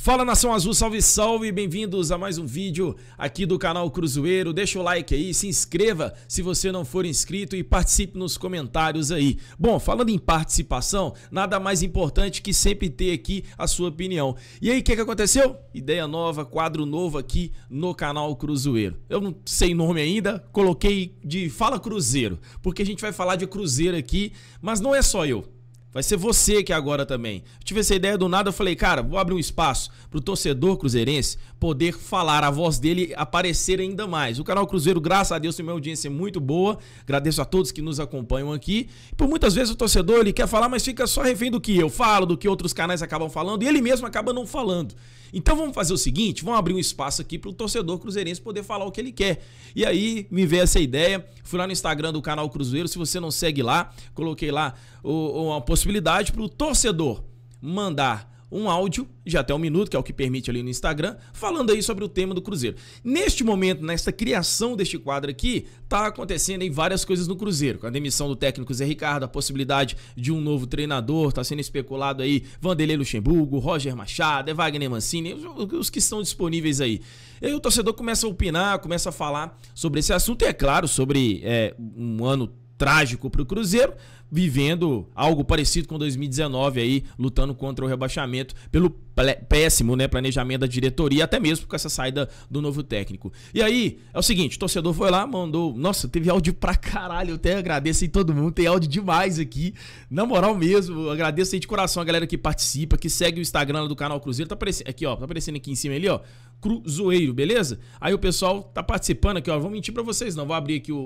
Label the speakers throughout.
Speaker 1: Fala Nação Azul, salve salve, bem-vindos a mais um vídeo aqui do canal Cruzeiro. Deixa o like aí, se inscreva se você não for inscrito e participe nos comentários aí. Bom, falando em participação, nada mais importante que sempre ter aqui a sua opinião. E aí, o que, que aconteceu? Ideia nova, quadro novo aqui no canal Cruzeiro. Eu não sei nome ainda, coloquei de Fala Cruzeiro, porque a gente vai falar de Cruzeiro aqui, mas não é só eu Vai ser você que é agora também. Eu tive essa ideia do nada, eu falei, cara, vou abrir um espaço pro torcedor cruzeirense poder falar, a voz dele aparecer ainda mais. O canal Cruzeiro, graças a Deus, tem uma audiência muito boa. Agradeço a todos que nos acompanham aqui. Por muitas vezes o torcedor ele quer falar, mas fica só refém do que eu falo, do que outros canais acabam falando, e ele mesmo acaba não falando. Então vamos fazer o seguinte, vamos abrir um espaço aqui pro torcedor cruzeirense poder falar o que ele quer. E aí me veio essa ideia, fui lá no Instagram do canal Cruzeiro, se você não segue lá, coloquei lá uma postagem possibilidade para o torcedor mandar um áudio de até um minuto, que é o que permite ali no Instagram, falando aí sobre o tema do Cruzeiro. Neste momento, nesta criação deste quadro aqui, tá acontecendo aí várias coisas no Cruzeiro, com a demissão do técnico Zé Ricardo, a possibilidade de um novo treinador, tá sendo especulado aí Vanderlei Luxemburgo, Roger Machado, é Wagner Mancini, os que estão disponíveis aí. E aí o torcedor começa a opinar, começa a falar sobre esse assunto, e é claro, sobre é, um ano trágico para o Cruzeiro, vivendo algo parecido com 2019 aí, lutando contra o rebaixamento pelo péssimo né, planejamento da diretoria, até mesmo com essa saída do novo técnico. E aí, é o seguinte, o torcedor foi lá, mandou, nossa, teve áudio pra caralho, eu até agradeço aí todo mundo, tem áudio demais aqui, na moral mesmo, agradeço aí de coração a galera que participa, que segue o Instagram do canal Cruzeiro, tá aparecendo, aqui ó, tá aparecendo aqui em cima ali ó, Cruzoeiro, beleza? Aí o pessoal tá participando aqui ó, vou mentir pra vocês não, vou abrir aqui o,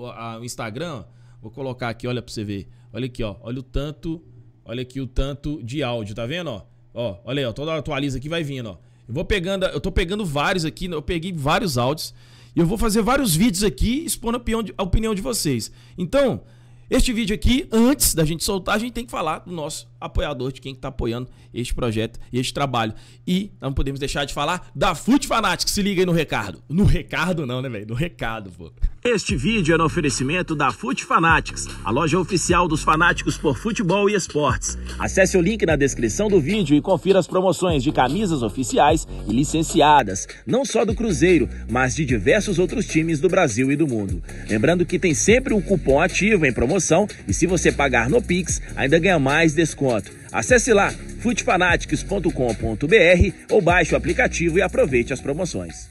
Speaker 1: o, a, o Instagram, ó, Vou colocar aqui, olha para você ver. Olha aqui, ó. Olha o tanto. Olha aqui o tanto de áudio, tá vendo, ó? Ó, olha aí, ó. Toda hora atualiza aqui vai vindo, ó. Eu vou pegando, eu tô pegando vários aqui, eu peguei vários áudios e eu vou fazer vários vídeos aqui expondo a opinião de, a opinião de vocês. Então, este vídeo aqui, antes da gente soltar, a gente tem que falar do nosso apoiador de quem está apoiando este projeto e este trabalho. E não podemos deixar de falar da Fute Fanatics. Se liga aí no recado. No recado não, né, velho? No recado, pô. Este vídeo é no oferecimento da Fute Fanatics, a loja oficial dos fanáticos por futebol e esportes. Acesse o link na descrição do vídeo e confira as promoções de camisas oficiais e licenciadas, não só do Cruzeiro, mas de diversos outros times do Brasil e do mundo. Lembrando que tem sempre um cupom ativo em promoção e se você pagar no Pix, ainda ganha mais desconto. Acesse lá futefanatics.com.br ou baixe o aplicativo e aproveite as promoções.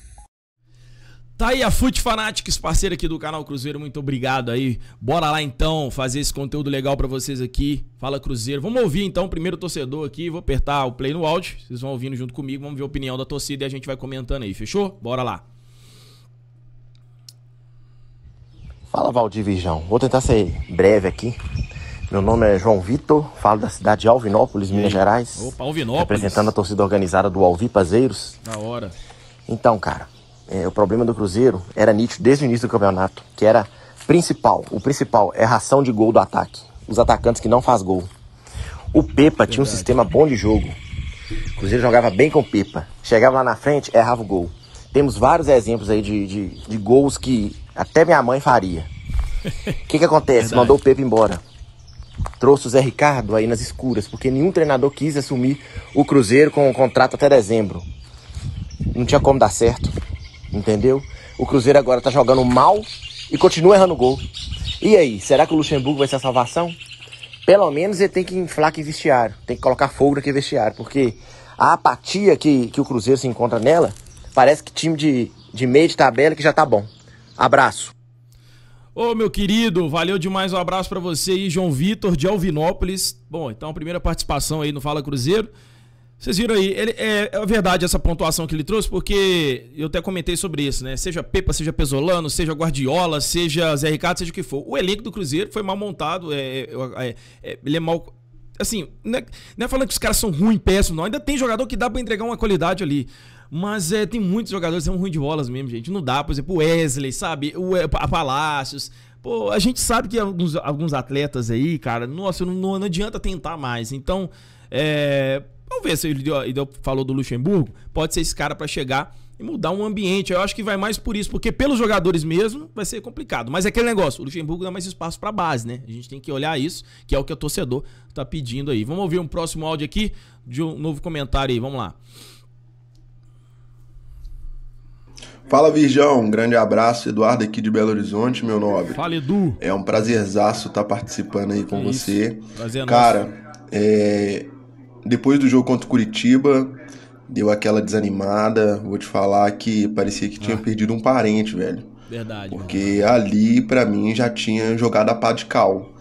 Speaker 1: Tá aí a Futefanatics Fanatics, parceira aqui do canal Cruzeiro, muito obrigado aí. Bora lá então fazer esse conteúdo legal para vocês aqui. Fala Cruzeiro. Vamos ouvir então o primeiro torcedor aqui, vou apertar o play no áudio, vocês vão ouvindo junto comigo, vamos ver a opinião da torcida e a gente vai comentando aí, fechou? Bora lá.
Speaker 2: Fala Valdir vou tentar ser breve aqui. Meu nome é João Vitor, falo da cidade de Alvinópolis, Minas Gerais. Opa,
Speaker 1: Alvinópolis. Representando a
Speaker 2: torcida organizada do Alvipazeiros. Pazeiros. Da hora. Então, cara, é, o problema do Cruzeiro era nítido desde o início do campeonato, que era principal. O principal é ração de gol do ataque. Os atacantes que não faz gol. O Pepa Verdade. tinha um sistema bom de jogo. O Cruzeiro jogava bem com o Pepa. Chegava lá na frente, errava o gol. Temos vários exemplos aí de, de, de gols que até minha mãe faria. O que, que acontece? Verdade. Mandou o Pepa embora trouxe o Zé Ricardo aí nas escuras, porque nenhum treinador quis assumir o Cruzeiro com o um contrato até dezembro. Não tinha como dar certo, entendeu? O Cruzeiro agora tá jogando mal e continua errando gol. E aí, será que o Luxemburgo vai ser a salvação? Pelo menos ele tem que inflar que vestiário, tem que colocar fogo naquele vestiário, porque a apatia que, que o Cruzeiro se encontra nela, parece que time de, de meio de tabela que já tá bom. Abraço.
Speaker 1: Ô, meu querido, valeu demais. Um abraço para você aí, João Vitor, de Alvinópolis. Bom, então, primeira participação aí no Fala Cruzeiro. Vocês viram aí, ele, é, é verdade essa pontuação que ele trouxe, porque eu até comentei sobre isso, né? Seja Pepa, seja Pesolano, seja Guardiola, seja Zé Ricardo, seja o que for. O elenco do Cruzeiro foi mal montado, é, é, é, é ele é mal assim, não é, não é falando que os caras são ruins, péssimos, não. Ainda tem jogador que dá para entregar uma qualidade ali. Mas é, tem muitos jogadores que são ruins de bolas mesmo, gente. Não dá, por exemplo, o Wesley, sabe? O é, a Palácios. Pô, a gente sabe que alguns, alguns atletas aí, cara, nossa, não, não, não adianta tentar mais. Então, é, vamos ver se ele, deu, ele falou do Luxemburgo. Pode ser esse cara para chegar e mudar um ambiente. Eu acho que vai mais por isso, porque pelos jogadores mesmo vai ser complicado. Mas é aquele negócio, o Luxemburgo dá mais espaço para base, né? A gente tem que olhar isso, que é o que o torcedor tá pedindo aí. Vamos ouvir um próximo áudio aqui de um novo comentário aí, vamos lá.
Speaker 3: Fala Virgão, um grande abraço, Eduardo aqui de Belo Horizonte, meu nobre. Fala Edu. É um prazerzaço estar tá participando aí com é você. Prazer Cara, é... depois do jogo contra o Curitiba, deu aquela desanimada. Vou te falar que parecia que tinha ah. perdido um parente, velho. Verdade. Porque ali, para mim, já tinha jogado a pá de cal.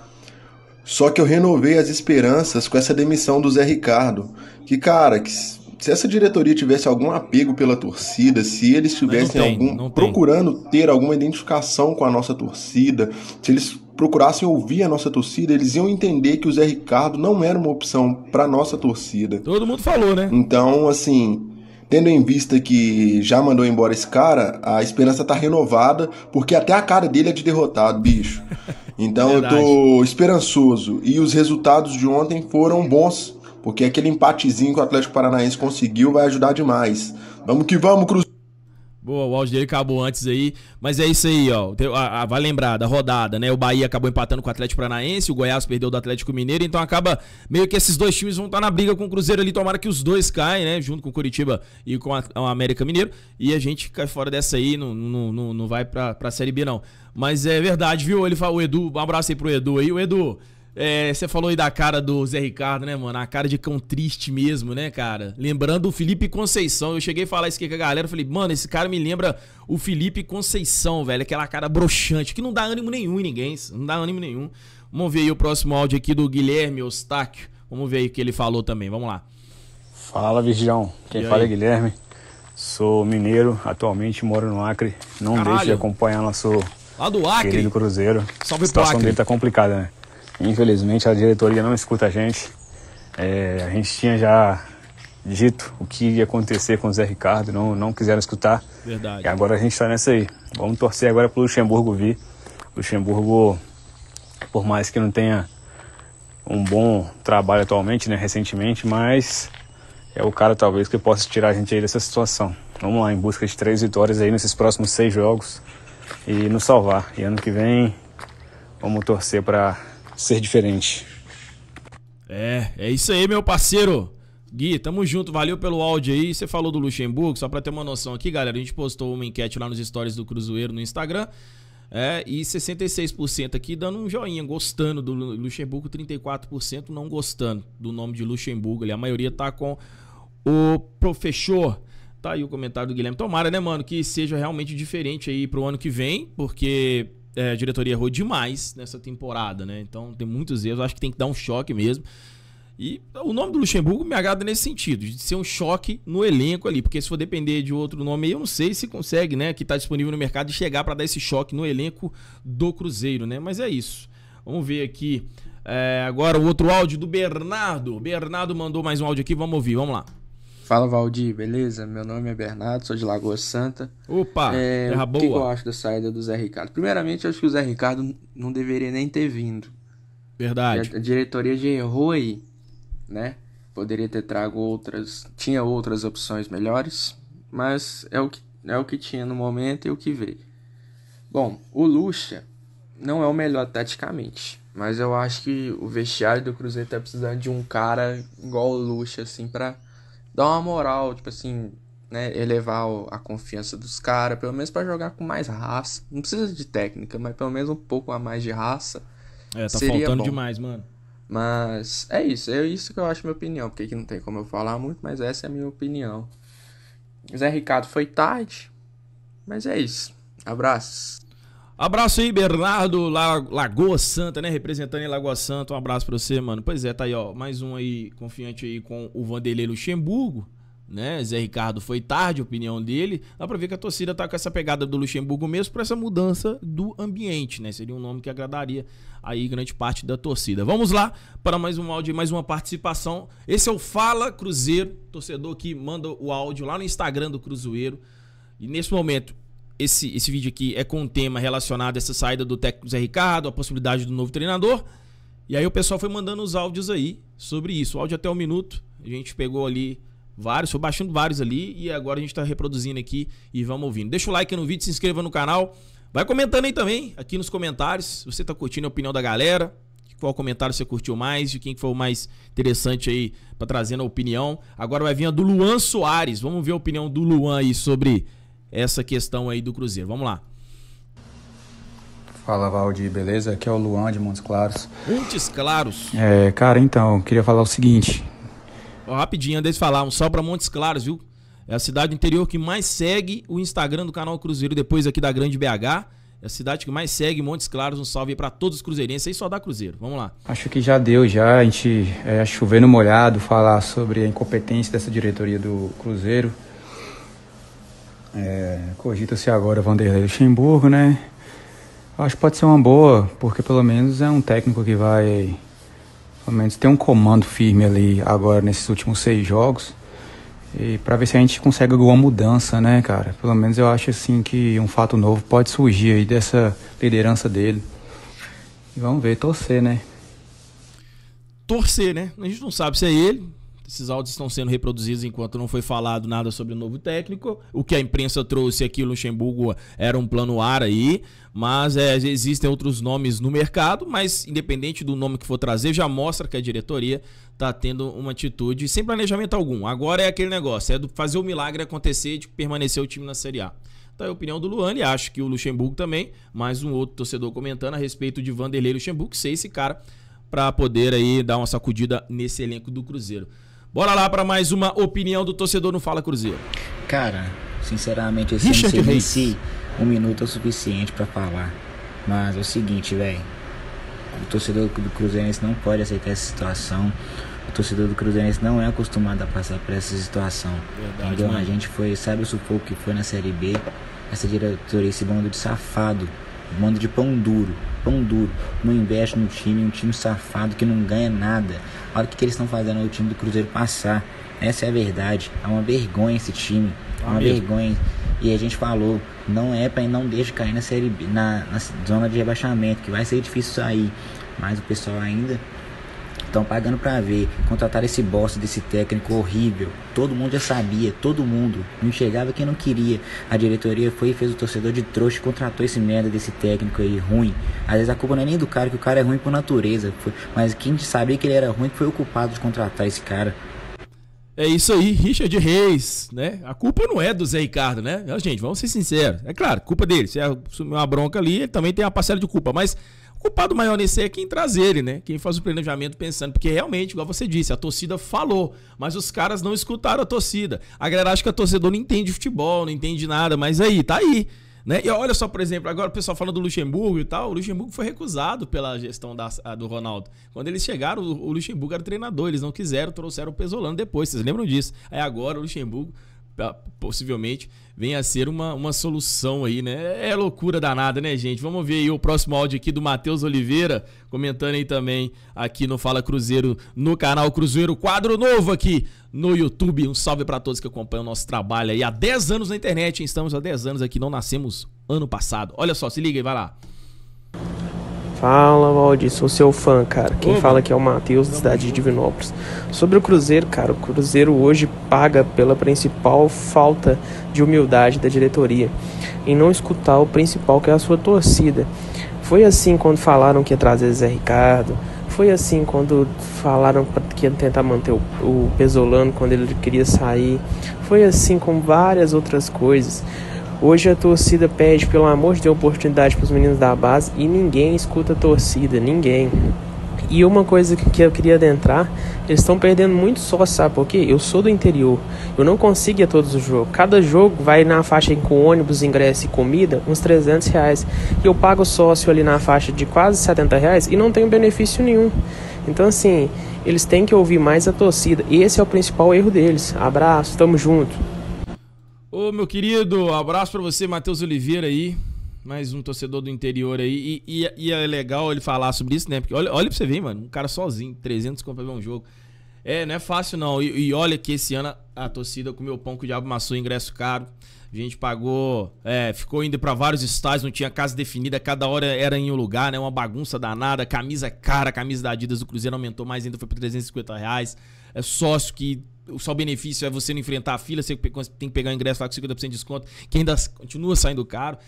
Speaker 3: Só que eu renovei as esperanças com essa demissão do Zé Ricardo. Que, cara, que se essa diretoria tivesse algum apego pela torcida, se eles tivessem tem, algum. procurando ter alguma identificação com a nossa torcida, se eles procurassem ouvir a nossa torcida, eles iam entender que o Zé Ricardo não era uma opção para nossa torcida. Todo mundo falou, né? Então, assim, tendo em vista que já mandou embora esse cara, a esperança tá renovada, porque até a cara dele é de derrotado, bicho. Então eu tô esperançoso. E os resultados de ontem foram bons, porque aquele empatezinho que o Atlético Paranaense conseguiu vai ajudar demais. Vamos que vamos, Cruz.
Speaker 1: Boa, o áudio dele acabou antes aí. Mas é isso aí, ó. vai lembrar da rodada, né? O Bahia acabou empatando com o Atlético Paranaense, o Goiás perdeu do Atlético Mineiro, então acaba meio que esses dois times vão estar na briga com o Cruzeiro ali. Tomara que os dois caem, né? Junto com o Curitiba e com o América Mineiro. E a gente cai fora dessa aí, não, não, não, não vai pra, pra Série B, não. Mas é verdade, viu? Ele fala, o Edu, um abraço aí pro Edu aí. O Edu. É, você falou aí da cara do Zé Ricardo, né, mano? A cara de cão triste mesmo, né, cara? Lembrando o Felipe Conceição. Eu cheguei a falar isso aqui com a galera. Eu falei, mano, esse cara me lembra o Felipe Conceição, velho. Aquela cara broxante, que não dá ânimo nenhum em ninguém. Não dá ânimo nenhum. Vamos ver aí o próximo áudio aqui do Guilherme Ostáquio. Vamos ver aí o que ele falou também. Vamos lá.
Speaker 4: Fala, Virgão. Quem fala é Guilherme. Sou mineiro, atualmente moro no Acre. Não Caralho. deixe de acompanhar nosso
Speaker 1: Lá do Acre. Querido
Speaker 4: Cruzeiro. Salve a situação Acre. dele tá complicada, né? Infelizmente a diretoria não escuta a gente. É, a gente tinha já dito o que ia acontecer com o Zé Ricardo, não, não quiseram escutar. Verdade. E agora a gente está nessa aí. Vamos torcer agora para o Luxemburgo vir. Luxemburgo, por mais que não tenha um bom trabalho atualmente, né, recentemente, mas é o cara talvez que possa tirar a gente aí dessa situação. Vamos lá, em busca de três vitórias aí nesses próximos seis jogos e nos salvar. E ano que vem vamos torcer para ser diferente.
Speaker 1: É, é isso aí, meu parceiro. Gui, tamo junto, valeu pelo áudio aí. Você falou do Luxemburgo, só pra ter uma noção aqui, galera. A gente postou uma enquete lá nos stories do Cruzeiro no Instagram. É, e 66% aqui dando um joinha, gostando do Luxemburgo, 34% não gostando do nome de Luxemburgo. Ali. A maioria tá com o professor. Tá aí o comentário do Guilherme. Tomara, né, mano, que seja realmente diferente aí pro ano que vem, porque é, a diretoria errou demais nessa temporada, né? Então tem muitos erros, acho que tem que dar um choque mesmo. E o nome do Luxemburgo me agrada nesse sentido, de ser um choque no elenco ali, porque se for depender de outro nome, eu não sei se consegue, né, que está disponível no mercado, chegar para dar esse choque no elenco do Cruzeiro, né? Mas é isso. Vamos ver aqui é, agora o outro áudio do Bernardo. Bernardo mandou mais um áudio aqui, vamos ouvir, vamos lá.
Speaker 5: Fala Valdir, beleza? Meu nome é Bernardo, sou de Lagoa Santa. Opa! É, terra O que, eu acho da saída do Zé Ricardo? Primeiramente, eu acho que o Zé Ricardo não deveria nem ter vindo. Verdade. A, diretoria já errou aí, né? Poderia ter trago outras, tinha outras opções melhores, mas é o que, é o que tinha no momento e o que veio. Bom, o Lucha não é o melhor taticamente, mas eu acho que o vestiário do Cruzeiro tá precisando de um cara igual o Lucha, assim, para dar uma moral, tipo assim, né, elevar a confiança dos caras, pelo menos para jogar com mais raça. Não precisa de técnica, mas pelo menos um pouco a mais de raça. É, tá seria faltando bom. demais, mano. Mas é isso, é isso que eu acho minha opinião, porque aqui não tem como eu falar muito, mas essa é a minha opinião. Zé Ricardo foi tarde, mas é isso. Abraços.
Speaker 1: Abraço aí, Bernardo, Lagoa Santa, né? Representando em Lagoa Santa. Um abraço pra você, mano. Pois é, tá aí, ó. Mais um aí, confiante aí com o Vanderlei Luxemburgo, né? Zé Ricardo foi tarde, opinião dele. Dá pra ver que a torcida tá com essa pegada do Luxemburgo mesmo por essa mudança do ambiente, né? Seria um nome que agradaria aí grande parte da torcida. Vamos lá para mais um áudio, mais uma participação. Esse é o Fala Cruzeiro, torcedor que manda o áudio lá no Instagram do Cruzeiro. E nesse momento, esse, esse vídeo aqui é com um tema relacionado a essa saída do técnico Zé Ricardo, a possibilidade do novo treinador. E aí o pessoal foi mandando os áudios aí sobre isso. O áudio até um minuto, a gente pegou ali vários, foi baixando vários ali e agora a gente está reproduzindo aqui e vamos ouvindo. Deixa o like no vídeo, se inscreva no canal, vai comentando aí também, aqui nos comentários, você está curtindo a opinião da galera, qual comentário você curtiu mais, de quem foi o mais interessante aí para trazendo a opinião. Agora vai vir a do Luan Soares, vamos ver a opinião do Luan aí sobre essa questão aí do Cruzeiro. Vamos lá.
Speaker 5: Fala, Valdir, beleza? Aqui é o Luan de Montes Claros. Montes Claros? É, cara, então, queria falar o seguinte.
Speaker 1: Ó, rapidinho, antes de falar, um salve para Montes Claros, viu? É a cidade interior que mais segue o Instagram do canal Cruzeiro, depois aqui da Grande BH. É a cidade que mais segue Montes Claros. Um salve para todos os cruzeirenses. Aí só dá Cruzeiro. Vamos lá.
Speaker 5: Acho que já deu, já. A gente é, chovendo molhado, falar sobre a incompetência dessa diretoria do Cruzeiro. É, Cogita-se agora Vanderlei Luxemburgo, né? Acho que pode ser uma boa, porque pelo menos é um técnico que vai. Pelo menos tem um comando firme ali agora nesses últimos seis jogos. E para ver se a gente consegue alguma mudança, né, cara? Pelo menos eu acho assim que um fato novo pode surgir aí dessa liderança dele. E vamos ver, torcer, né?
Speaker 1: Torcer, né? A gente não sabe se é ele, esses áudios estão sendo reproduzidos enquanto não foi falado nada sobre o novo técnico. O que a imprensa trouxe aqui, o Luxemburgo era um plano ar aí, mas é, existem outros nomes no mercado, mas independente do nome que for trazer, já mostra que a diretoria está tendo uma atitude sem planejamento algum. Agora é aquele negócio, é fazer o milagre acontecer de permanecer o time na Série A. Tá a opinião do Luane, acho que o Luxemburgo também, mais um outro torcedor comentando a respeito de Vanderlei Luxemburgo, sei esse cara para poder aí dar uma sacudida nesse elenco do Cruzeiro. Bora lá para mais uma opinião do torcedor no Fala Cruzeiro.
Speaker 4: Cara, sinceramente, esse Richard MC, si, um minuto é o suficiente para falar. Mas é o seguinte, velho. O torcedor do Cruzeirense não pode aceitar essa situação. O torcedor do Cruzeirense não é acostumado a passar por essa situação. Verdade, Mano. A gente foi, sabe o sufoco que foi na Série B? Essa diretoria, esse bando de safado, bando de pão duro, pão duro. Não investe no time, um time safado que não ganha nada. Olha o que, que eles estão fazendo o time do Cruzeiro passar. Essa é a verdade. É uma vergonha esse time. É uma Amigo. vergonha. E a gente falou, não é para não deixar cair na série na, na zona de rebaixamento, que vai ser difícil sair. Mas o pessoal ainda Estão pagando para ver. Contrataram esse bosta desse técnico horrível. Todo mundo já sabia, todo mundo. Não chegava quem não queria. A diretoria foi e fez o torcedor de trouxa e contratou esse merda desse técnico aí, ruim. Às vezes a culpa não é nem do cara, que o cara é ruim por natureza. Mas quem sabia que ele era ruim que foi o culpado de contratar esse cara.
Speaker 1: É isso aí, Richard Reis, né? A culpa não é do Zé Ricardo, né? Gente, vamos ser sinceros. É claro, culpa dele. Se assumiu é uma bronca ali, ele também tem uma parcela de culpa. Mas o culpado maior nesse é quem traz ele, né? Quem faz o planejamento pensando. Porque realmente, igual você disse, a torcida falou, mas os caras não escutaram a torcida. A galera acha que a torcedor não entende futebol, não entende nada, mas aí, tá aí. Né? E olha só, por exemplo, agora o pessoal falando do Luxemburgo e tal, o Luxemburgo foi recusado pela gestão da, do Ronaldo. Quando eles chegaram, o, o Luxemburgo era treinador, eles não quiseram, trouxeram o Pesolano depois, vocês lembram disso? Aí agora o Luxemburgo possivelmente venha a ser uma, uma solução aí, né? É loucura danada, né, gente? Vamos ver aí o próximo áudio aqui do Matheus Oliveira, comentando aí também aqui no Fala Cruzeiro, no canal Cruzeiro, quadro novo aqui no YouTube. Um salve para todos que acompanham o nosso trabalho aí há 10 anos na internet, hein? Estamos há 10 anos aqui, não nascemos ano passado. Olha só, se liga aí, vai lá.
Speaker 5: Fala, Valdir, sou seu fã, cara. Quem uhum. fala aqui é o Matheus, da cidade de Divinópolis. Sobre o Cruzeiro, cara, o Cruzeiro hoje paga pela principal falta de humildade da diretoria, em não escutar o principal que é a sua torcida. Foi assim quando falaram que ia trazer Zé Ricardo, foi assim quando falaram que ia tentar manter o, o Pesolano quando ele queria sair, foi assim com várias outras coisas. Hoje a torcida pede, pelo amor de Deus, oportunidade para os meninos da base e ninguém escuta a torcida, ninguém. E uma coisa que eu queria adentrar, eles estão perdendo muito só, sabe por quê? Eu sou do interior, eu não consigo ir a todos os jogos. Cada jogo vai na faixa com ônibus, ingresso e comida, uns 300 reais. E eu pago sócio ali na faixa de quase 70 reais e não tenho benefício nenhum. Então, assim, eles têm que ouvir mais a torcida. Esse é o principal erro deles. Abraço, tamo junto.
Speaker 1: Ô, meu querido, abraço para você, Matheus Oliveira aí. Mais um torcedor do interior aí. E, e, e, é legal ele falar sobre isso, né? Porque olha, olha pra você ver, mano. Um cara sozinho, 300 compra ver um jogo. É, não é fácil não. E, e olha que esse ano a torcida comeu pão que o diabo maçou ingresso caro. A gente pagou, é, ficou indo para vários estádios, não tinha casa definida, cada hora era em um lugar, né? Uma bagunça danada, camisa cara, camisa da Adidas do Cruzeiro aumentou mais ainda, foi por 350 reais. É sócio que só benefício é você não enfrentar a fila, você tem que pegar o ingresso lá com 50% de desconto, que ainda continua saindo caro.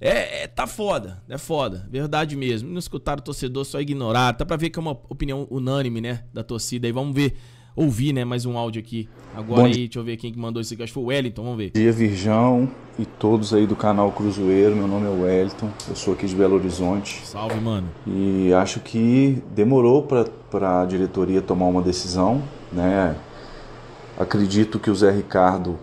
Speaker 1: É, é, tá foda, é foda, verdade mesmo. Não escutaram o torcedor, só ignoraram. Tá pra ver que é uma opinião unânime, né, da torcida. E vamos ver, ouvir, né, mais um áudio aqui. Agora Bom aí, deixa eu ver quem que mandou esse aqui, acho que foi o Wellington, vamos ver.
Speaker 6: Bom dia, Virjão e todos aí do canal Cruzeiro. Meu nome é Wellington, eu sou aqui de Belo Horizonte. Salve, mano. E acho que demorou pra, pra diretoria tomar uma decisão, né, Acredito que o Zé Ricardo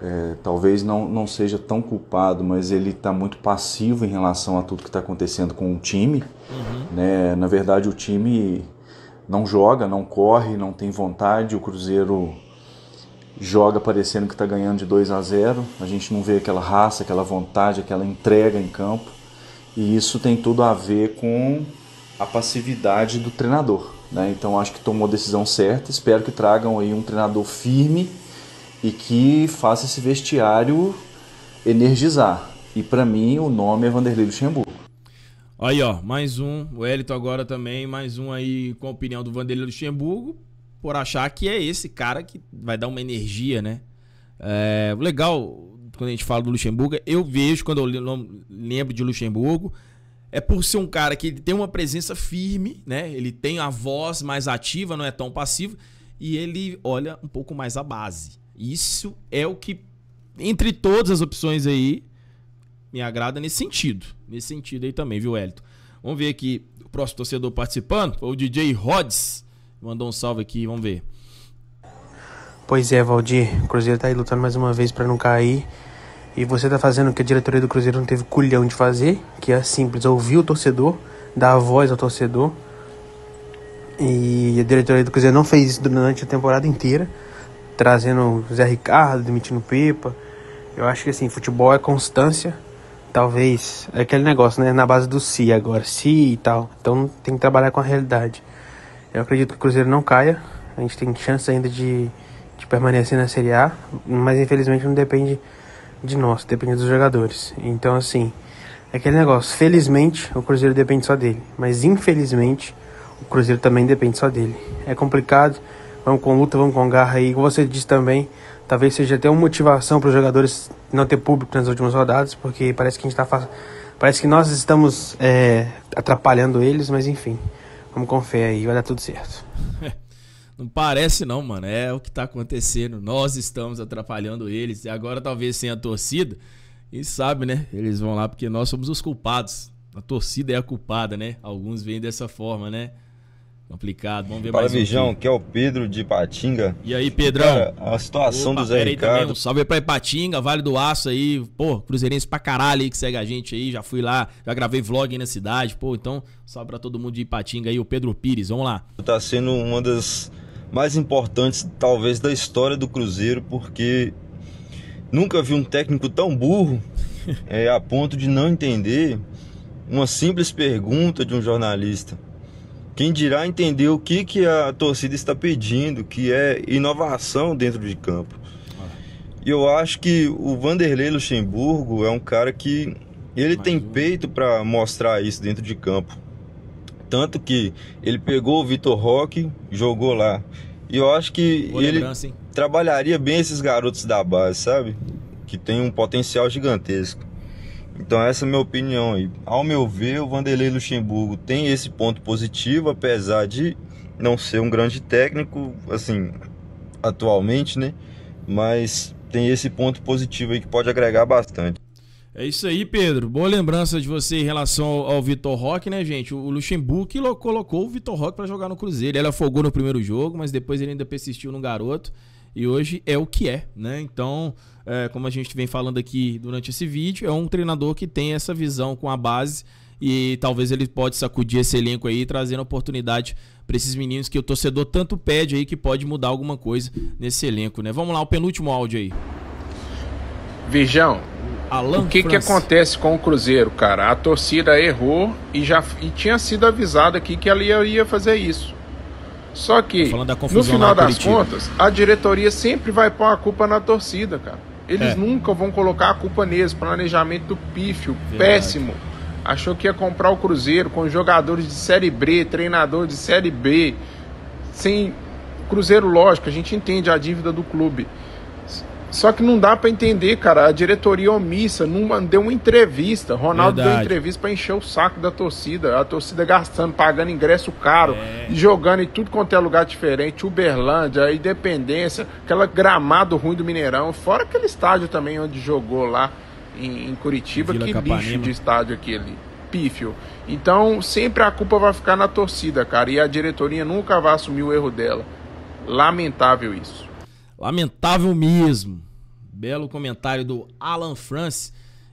Speaker 6: é, talvez não, não seja tão culpado, mas ele está muito passivo em relação a tudo que está acontecendo com o time. Uhum. Né? Na verdade, o time não joga, não corre, não tem vontade. O Cruzeiro joga parecendo que está ganhando de 2 a 0. A gente não vê aquela raça, aquela vontade, aquela entrega em campo. E isso tem tudo a ver com a passividade do treinador. Né? Então acho que tomou a decisão certa. Espero que tragam aí um treinador firme e que faça esse vestiário energizar. E para mim o nome é Vanderlei
Speaker 7: Luxemburgo.
Speaker 1: Aí ó, mais um, o Elito agora também, mais um aí com a opinião do Vanderlei Luxemburgo, por achar que é esse cara que vai dar uma energia, né? É, legal quando a gente fala do Luxemburgo, eu vejo quando eu lembro de Luxemburgo, é por ser um cara que tem uma presença firme, né? Ele tem a voz mais ativa, não é tão passivo, e ele olha um pouco mais a base. Isso é o que, entre todas as opções aí, me agrada nesse sentido. Nesse sentido aí também, viu, Elito? Vamos ver aqui o próximo torcedor participando. Foi o DJ Rods.
Speaker 5: Mandou um salve aqui, vamos ver. Pois é, Valdir. O Cruzeiro tá aí lutando mais uma vez para não cair. E você tá fazendo o que a diretoria do Cruzeiro não teve culhão de fazer, que é simples, ouvir o torcedor, dar a voz ao torcedor. E a diretoria do Cruzeiro não fez isso durante a temporada inteira, trazendo o Zé Ricardo, demitindo o Pepa. Eu acho que assim, futebol é constância. Talvez é aquele negócio, né? Na base do si agora, si e tal. Então tem que trabalhar com a realidade. Eu acredito que o Cruzeiro não caia. A gente tem chance ainda de, de permanecer na Série A, mas infelizmente não depende de nós, depende dos jogadores. Então, assim, é aquele negócio. Felizmente, o Cruzeiro depende só dele, mas infelizmente, o Cruzeiro também depende só dele. É complicado, vamos com luta, vamos com garra. E como você disse também, talvez seja até uma motivação para os jogadores não ter público nas últimas rodadas, porque parece que a gente está fazendo. Parece que nós estamos é, atrapalhando eles, mas enfim, vamos com fé aí, vai dar tudo certo.
Speaker 1: Não parece não, mano. É o que tá acontecendo. Nós estamos atrapalhando eles. E agora talvez sem a torcida. E sabe, né? Eles vão lá porque nós somos os culpados. A torcida é a culpada, né? Alguns veem dessa forma, né? Complicado. Vamos ver Para mais um um que
Speaker 6: é o Pedro de Patinga. E aí, Pedrão? Cara, a situação Opa, do Zé Ricardo. Também, um
Speaker 1: salve pra Ipatinga, Vale do Aço aí. Pô, Cruzeirense pra caralho aí que segue a gente aí. Já fui lá,
Speaker 6: já gravei vlog aí na cidade. Pô, então, salve pra todo mundo de Ipatinga aí, o Pedro Pires. Vamos lá. Tá sendo uma das mais importantes talvez da história do Cruzeiro, porque nunca vi um técnico tão burro é, a ponto de não entender uma simples pergunta de um jornalista. Quem dirá entender o que, que a torcida está pedindo, que é inovação dentro de campo. E eu acho que o Vanderlei Luxemburgo é um cara que ele tem peito para mostrar isso dentro de campo. Tanto que ele pegou o Vitor Roque, jogou lá. E eu acho que Boa ele trabalharia bem esses garotos da base, sabe? Que tem um potencial gigantesco. Então essa é a minha opinião aí. Ao meu ver, o Vanderlei Luxemburgo tem esse ponto positivo, apesar de não ser um grande técnico, assim, atualmente, né? Mas tem esse ponto positivo aí que pode agregar bastante.
Speaker 1: É isso aí, Pedro. Boa lembrança de você em relação ao, ao Vitor Roque, né, gente? O Luxemburgo colocou o Vitor Roque para jogar no Cruzeiro. Ele afogou no primeiro jogo, mas depois ele ainda persistiu no garoto. E hoje é o que é, né? Então, é, como a gente vem falando aqui durante esse vídeo, é um treinador que tem essa visão com a base e talvez ele pode sacudir esse elenco aí, trazendo oportunidade para esses meninos que o torcedor tanto pede aí que pode mudar alguma coisa nesse elenco, né? Vamos lá, o penúltimo áudio aí.
Speaker 7: Virgão, Alan o que, que acontece com o Cruzeiro, cara? A torcida errou e já e tinha sido avisado aqui que ela ia, ia fazer isso. Só que, no final das Curitiba. contas, a diretoria sempre vai pôr a culpa na torcida, cara. Eles é. nunca vão colocar a culpa neles. Planejamento pífio, Verdade. péssimo. Achou que ia comprar o Cruzeiro com jogadores de Série B, treinador de Série B. Sem. Cruzeiro, lógico, a gente entende a dívida do clube. Só que não dá para entender, cara. A diretoria omissa, não deu uma entrevista. Ronaldo Verdade. deu entrevista para encher o saco da torcida. A torcida gastando, pagando ingresso caro, é. jogando em tudo quanto é lugar diferente. Uberlândia, Independência, aquela gramado ruim do Mineirão. Fora aquele estádio também onde jogou lá em, em Curitiba. Vila que Capanema. lixo de estádio aquele. Pífio. Então, sempre a culpa vai ficar na torcida, cara. E a diretoria nunca vai assumir o erro dela. Lamentável isso.
Speaker 1: Lamentável mesmo. Belo comentário do Alan France.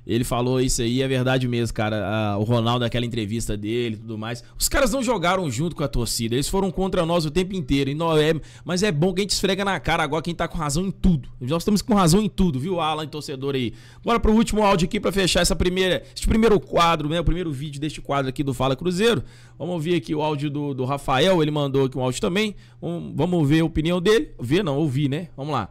Speaker 1: Ele falou isso aí, é verdade mesmo, cara. o Ronaldo, aquela entrevista dele e tudo mais. Os caras não jogaram junto com a torcida, eles foram contra nós o tempo inteiro. E não é, mas é bom que a gente esfrega na cara agora quem tá com razão em tudo. Nós estamos com razão em tudo, viu, Alan, torcedor aí? Bora pro último áudio aqui para fechar essa primeira, este primeiro quadro, né? O primeiro vídeo deste quadro aqui do Fala Cruzeiro. Vamos ouvir aqui o áudio do, do Rafael, ele mandou aqui um áudio também. vamos ver a opinião dele. Ver não, ouvir, né? Vamos lá.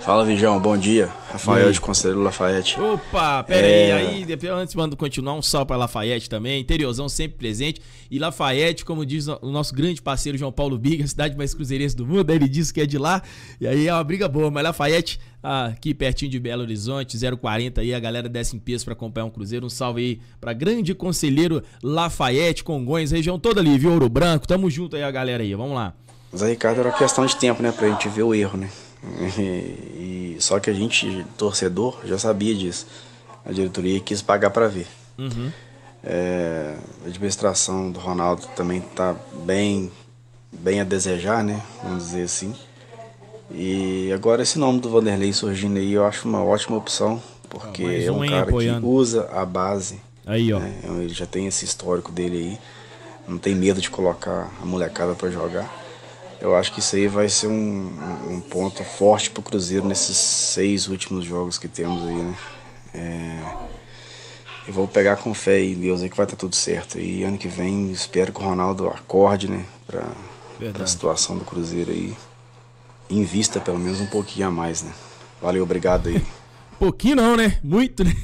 Speaker 6: Fala, Vijão, bom dia. Rafael de Conselheiro Lafayette. Opa, pera é... aí,
Speaker 1: aí, antes mando continuar, um salve para Lafayette também, interiorzão sempre presente. E Lafayette, como diz o nosso grande parceiro João Paulo Biga, cidade mais cruzeirense do mundo, ele disse que é de lá, e aí é uma briga boa, mas Lafayette, aqui pertinho de Belo Horizonte, 040 aí, a galera desce em peso para acompanhar um cruzeiro, um salve aí para grande conselheiro Lafayette, Congonhas, região toda ali, viu, Ouro Branco, tamo junto aí a galera aí, vamos lá.
Speaker 5: Mas aí, Ricardo, era questão de tempo, né, pra gente ver o erro, né? E, e, só que a gente, torcedor, já sabia disso. A diretoria quis pagar para ver. Uhum. É, a administração do Ronaldo também tá bem,
Speaker 6: bem a desejar, né? Vamos dizer assim. E agora esse nome do Vanderlei surgindo aí, eu acho uma ótima opção, porque ah, um é um cara apoiando. que usa a base. Aí, ó. Né? Ele já tem esse histórico dele aí. Não tem medo de colocar a molecada para jogar. Eu acho que isso aí vai ser um, um ponto forte para o Cruzeiro nesses seis últimos jogos que temos aí, né? É, eu vou pegar com fé em Deus aí que vai estar tá tudo certo. E ano que vem espero que o Ronaldo acorde, né? Pra, pra situação do Cruzeiro aí. Invista pelo menos um pouquinho a mais, né?
Speaker 1: Valeu, obrigado aí. pouquinho não, né? Muito, né?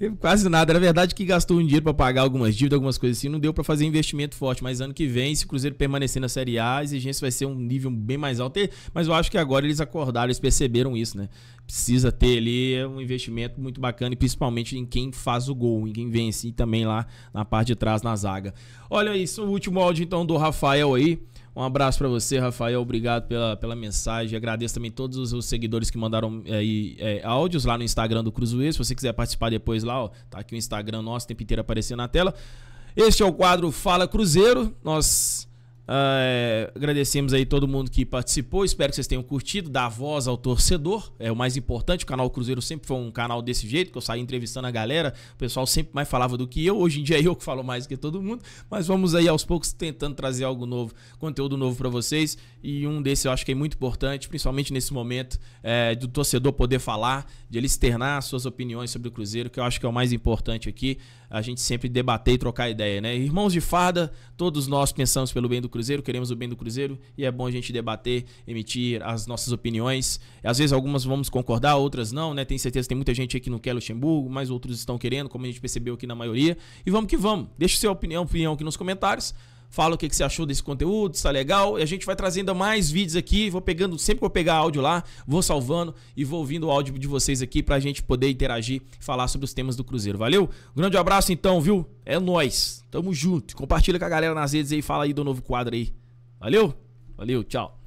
Speaker 1: Teve quase nada. Na verdade, que gastou um dinheiro para pagar algumas dívidas, algumas coisas assim, não deu para fazer investimento forte. Mas ano que vem, se o Cruzeiro permanecer na Série A, a exigência vai ser um nível bem mais alto. Mas eu acho que agora eles acordaram, eles perceberam isso, né? Precisa ter ali é, um investimento muito bacana, e principalmente em quem faz o gol, em quem vence, e também lá na parte de trás, na zaga. Olha isso, o último áudio então do Rafael aí. Um abraço para você, Rafael. Obrigado pela, pela mensagem. Agradeço também todos os, os seguidores que mandaram é, aí é, é, áudios lá no Instagram do Cruzeiro. Se você quiser participar depois lá, ó, tá aqui o Instagram nosso, o tempo inteiro aparecendo na tela. Este é o quadro Fala Cruzeiro. Nós ah, é, agradecemos aí todo mundo que participou. Espero que vocês tenham curtido. Dar voz ao torcedor é o mais importante. O canal Cruzeiro sempre foi um canal desse jeito, que eu saí entrevistando a galera. O pessoal sempre mais falava do que eu. Hoje em dia é eu que falo mais que todo mundo. Mas vamos aí aos poucos tentando trazer algo novo, conteúdo novo para vocês. E um desse eu acho que é muito importante, principalmente nesse momento é, do torcedor poder falar, de ele externar suas opiniões sobre o Cruzeiro, que eu acho que é o mais importante aqui. A gente sempre debater e trocar ideia, né? Irmãos de farda, todos nós pensamos pelo bem do Cruzeiro Cruzeiro, queremos o bem do Cruzeiro e é bom a gente debater, emitir as nossas opiniões. Às vezes algumas vamos concordar, outras não, né? Tem certeza tem muita gente aqui que não quer Luxemburgo, mas outros estão querendo, como a gente percebeu aqui na maioria. E vamos que vamos. Deixa sua opinião, opinião aqui nos comentários fala o que, que você achou desse conteúdo, se tá legal. E a gente vai trazendo mais vídeos aqui. Vou pegando, sempre que eu pegar áudio lá, vou salvando e vou ouvindo o áudio de vocês aqui pra gente poder interagir e falar sobre os temas do Cruzeiro. Valeu? Um grande abraço então, viu? É nós. Tamo junto. Compartilha com a galera nas redes aí, fala aí do novo quadro aí. Valeu? Valeu, tchau.